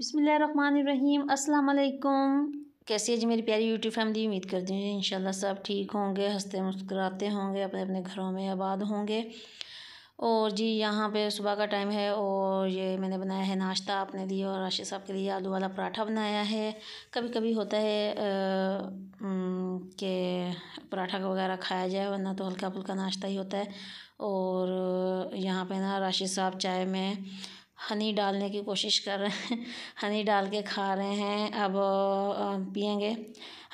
बिसमीम असलकुम कैसे जी मेरी प्यारी यूट्यूब फैमिली उम्मीद करती हूँ इंशाल्लाह सब ठीक होंगे हंसते मुस्कुराते होंगे अपने अपने घरों में आबाद होंगे और जी यहाँ पे सुबह का टाइम है और ये मैंने बनाया है नाश्ता अपने लिए और राशिद साहब के लिए आलू वाला पराठा बनाया है कभी कभी होता है कि पराठा वगैरह खाया जाए वरना तो हल्का फुल्का नाश्ता ही होता है और यहाँ पे ना राशिद साहब चाय में हनी डालने की कोशिश कर रहे हैं हनी डाल के खा रहे हैं अब पियेंगे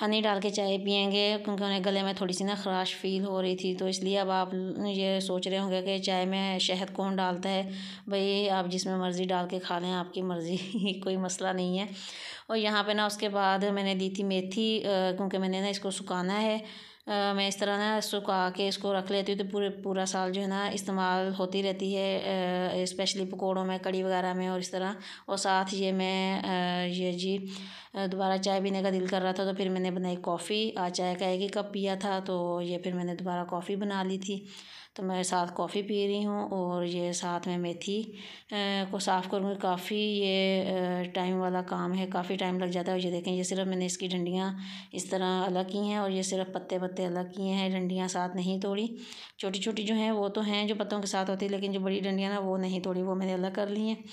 हनी डाल के चाय पियेंगे क्योंकि उन्हें गले में थोड़ी सी ना खराश फील हो रही थी तो इसलिए अब आप ये सोच रहे होंगे कि चाय में शहद कौन डालता है भाई आप जिसमें मर्ज़ी डाल के खा लें आपकी मर्ज़ी कोई मसला नहीं है और यहाँ पे ना उसके बाद मैंने दी थी मेथी क्योंकि मैंने ना इसको सुखाना है मैं इस तरह ना सुखा के इसको रख लेती हूँ तो पूरे पूरा साल जो है ना इस्तेमाल होती रहती है स्पेशली पकौड़ों में कड़ी वगैरह में और इस तरह और साथ ये मैं ये जी दोबारा चाय पीने का दिल कर रहा था तो फिर मैंने बनाई कॉफ़ी आज चाय का एक ही कप पिया था तो ये फिर मैंने दोबारा कॉफ़ी बना ली थी तो मैं साथ कॉफ़ी पी रही हूँ और ये साथ में मेथी को साफ़ करूँगी काफ़ी ये टाइम वाला काम है काफ़ी टाइम लग जाता है और ये देखें ये सिर्फ मैंने इसकी डंडियाँ इस तरह अलग की हैं और ये सिर्फ पत्ते पत्ते अलग किए हैं डंडियाँ साथ नहीं तोड़ी छोटी छोटी जो हैं वो तो हैं जो पत्तों के साथ होती है लेकिन जो बड़ी डंडियाँ ना वो नहीं तोड़ी वो मैंने अलग कर ली हैं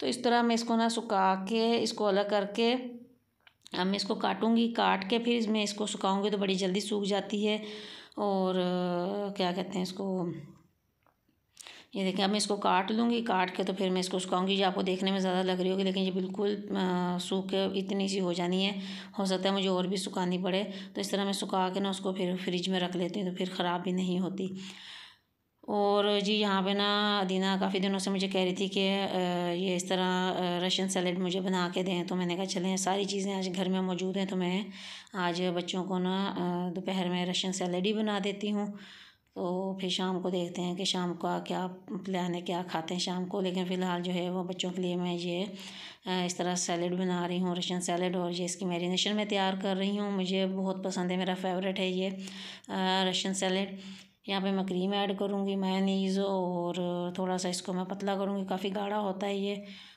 तो इस तरह मैं इसको ना सुखा के इसको अलग करके अब मैं इसको काटूंगी काट के फिर मैं इसको सुखाऊंगी तो बड़ी जल्दी सूख जाती है और क्या कहते हैं इसको ये देखें अब मैं इसको काट लूँगी काट के तो फिर मैं इसको सुखाऊँगी जो आपको देखने में ज़्यादा लग रही होगी लेकिन ये बिल्कुल सूख के इतनी सी हो जानी है हो सकता है मुझे और भी सुखानी पड़े तो इस तरह मैं सुखा के ना उसको फिर फ्रिज में रख लेती हूँ तो फिर ख़राब भी नहीं होती और जी यहाँ पे ना दीना काफ़ी दिनों से मुझे कह रही थी कि ये इस तरह रशियन सैलड मुझे बना के दें तो मैंने कहा चलें सारी चीज़ें आज घर में मौजूद हैं तो मैं आज बच्चों को ना दोपहर में रशियन सैलड ही बना देती हूँ तो फिर शाम को देखते हैं कि शाम का क्या प्लान है क्या खाते हैं शाम को लेकिन फ़िलहाल जो है वो बच्चों के लिए मैं ये इस तरह सैलड बना रही हूँ रशियन सैलड और ये इसकी मैरिनेशन मैं तैयार कर रही हूँ मुझे बहुत पसंद है मेरा फेवरेट है ये रशियन सैलड यहाँ पे मैं क्रीम ऐड करूँगी मैनीज़ और थोड़ा सा इसको मैं पतला करूँगी काफ़ी गाढ़ा होता है ये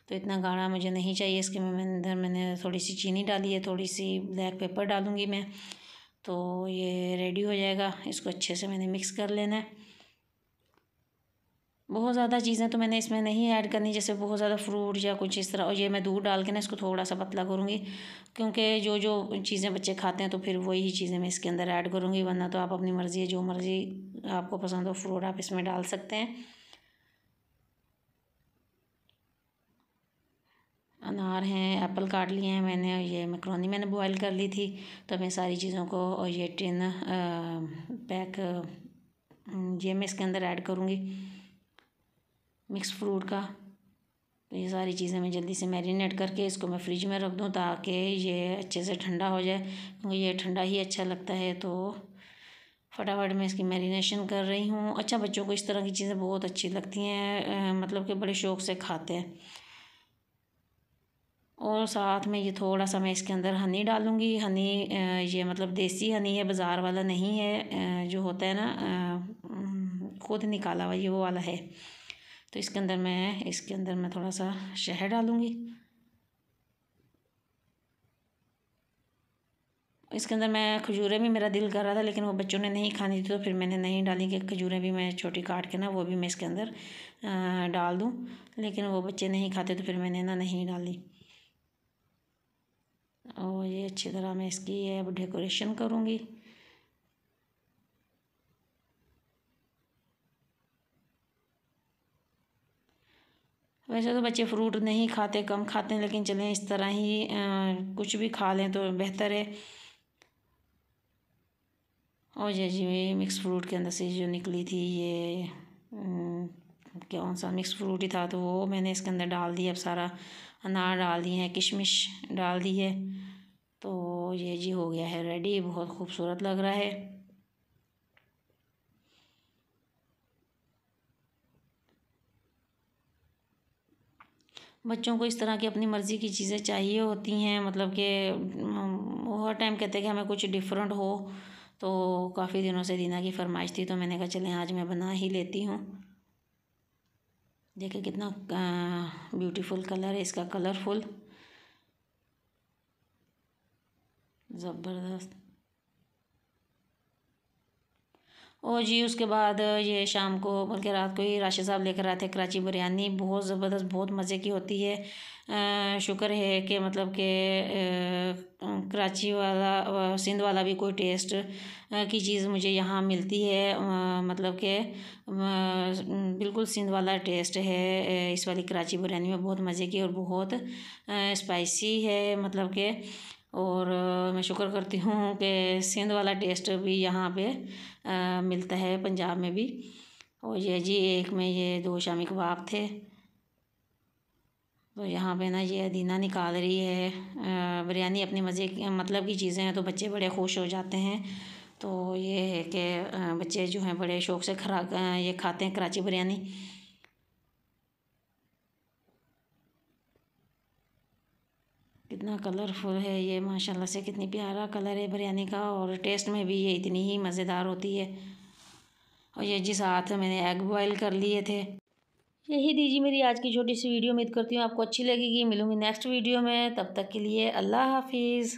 तो इतना गाढ़ा मुझे नहीं चाहिए इसके में अंदर मैंने थोड़ी सी चीनी डाली है थोड़ी सी ब्लैक पेपर डालूँगी मैं तो ये रेडी हो जाएगा इसको अच्छे से मैंने मिक्स कर लेना है बहुत ज़्यादा चीज़ें तो मैंने इसमें नहीं ऐड करनी जैसे बहुत ज़्यादा फ्रूट या कुछ इस तरह और ये मैं दूध डाल के ना इसको थोड़ा सा पतला करूँगी क्योंकि जो जो चीज़ें बच्चे खाते हैं तो फिर वही चीज़ें मैं इसके अंदर ऐड करूँगी वरना तो आप अपनी मर्ज़ी है जो मर्ज़ी आपको पसंद हो फ्रूट आप इसमें डाल सकते हैं अनार हैं एप्पल काट लिए हैं मैंने और ये मैक्रोनी मैंने बॉयल कर ली थी तो मैं सारी चीज़ों को और ये टिन पैक ये मैं इसके अंदर ऐड करूँगी मिक्स फ्रूट का तो ये सारी चीज़ें मैं जल्दी से मैरिनेट करके इसको मैं फ्रिज में रख दूँ ताकि ये अच्छे से ठंडा हो जाए क्योंकि ये ठंडा ही अच्छा लगता है तो फटाफट मैं इसकी मैरिनेशन कर रही हूँ अच्छा बच्चों को इस तरह की चीज़ें बहुत अच्छी लगती हैं मतलब कि बड़े शौक़ से खाते हैं और साथ में ये थोड़ा सा मैं इसके अंदर हनी डालूँगी हनी ये मतलब देसी हनी है बाज़ार वाला नहीं है जो होता है ना खुद निकाला हुआ ये वो वाला है तो इसके अंदर मैं इसके अंदर मैं थोड़ा सा शहर डालूँगी इसके अंदर मैं खजूरें भी मेरा दिल कर रहा था लेकिन वो बच्चों ने नहीं खानी थी तो फिर मैंने नहीं डाली कि खजूरें भी मैं छोटी काट के ना वो भी मैं इसके अंदर डाल दूँ लेकिन वो बच्चे नहीं खाते तो फिर मैंने ना नहीं डाली और ये अच्छी तरह मैं इसकी डेकोरेशन करूँगी वैसे तो बच्चे फ्रूट नहीं खाते कम खाते हैं लेकिन चलें इस तरह ही आ, कुछ भी खा लें तो बेहतर है और जी जी मिक्स फ्रूट के अंदर से जो निकली थी ये कौन सा मिक्स फ्रूट ही था तो वो मैंने इसके अंदर डाल दिया अब सारा अनार डाल दिए हैं किशमिश डाल दी है तो ये जी हो गया है रेडी बहुत खूबसूरत लग रहा है बच्चों को इस तरह की अपनी मर्ज़ी की चीज़ें चाहिए होती हैं मतलब कि हर टाइम कहते हैं कि हमें कुछ डिफरेंट हो तो काफ़ी दिनों से दीना की फरमाइश थी तो मैंने कहा चलें आज मैं बना ही लेती हूँ देखें कितना ब्यूटीफुल कलर है इसका कलरफुल ज़बरदस्त और जी उसके बाद ये शाम को बल्कि रात को ही राशि साहब लेकर आते कराची बिरयानी बहुत ज़बरदस्त बहुत मज़े की होती है शुक्र है कि मतलब के कराची वाला सिंध वाला भी कोई टेस्ट की चीज़ मुझे यहाँ मिलती है मतलब के बिल्कुल सिंध वाला टेस्ट है इस वाली कराची बिरयानी में बहुत मज़े की और बहुत स्पाइसी है मतलब के और मैं शुक्र करती हूँ कि सिंध वाला टेस्ट भी यहाँ पे मिलता है पंजाब में भी और ये जी एक में ये दो शामी कबाब थे तो यहाँ पे ना ये अदीना निकाल रही है बिरयानी अपने मज़े मतलब की चीज़ें हैं तो बच्चे बड़े खुश हो जाते हैं तो ये है कि बच्चे जो हैं बड़े शौक़ से खरा ये खाते हैं कराची बिरयानी कितना कलरफुल है ये माशाल्लाह से कितनी प्यारा कलर है बिरयानी का और टेस्ट में भी ये इतनी ही मज़ेदार होती है और ये जिस हाथ में मैंने एग बॉयल कर लिए थे यही दीजिए मेरी आज की छोटी सी वीडियो उम्मीद करती हूँ आपको अच्छी लगेगी मिलूँगी नेक्स्ट वीडियो में तब तक के लिए अल्लाह हाफिज़